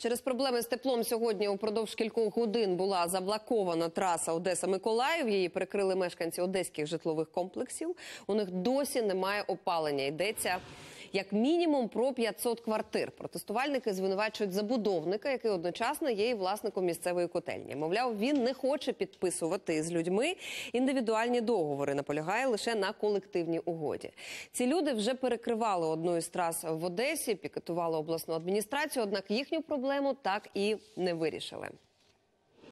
Через проблеми з теплом сьогодні упродовж кількох годин була заблокована траса Одеса Миколаїв. Її прикрили мешканці одеських житлових комплексів. У них досі немає опалення. Йдеться як мінімум про 500 квартир. Протестувальники звинувачують забудовника, який одночасно є і власником місцевої котельні. Мовляв, він не хоче підписувати з людьми індивідуальні договори. Наполягає лише на колективній угоді. Ці люди вже перекривали одну із трас в Одесі, пікетували обласну адміністрацію однак їхню проблему так і не вирішили.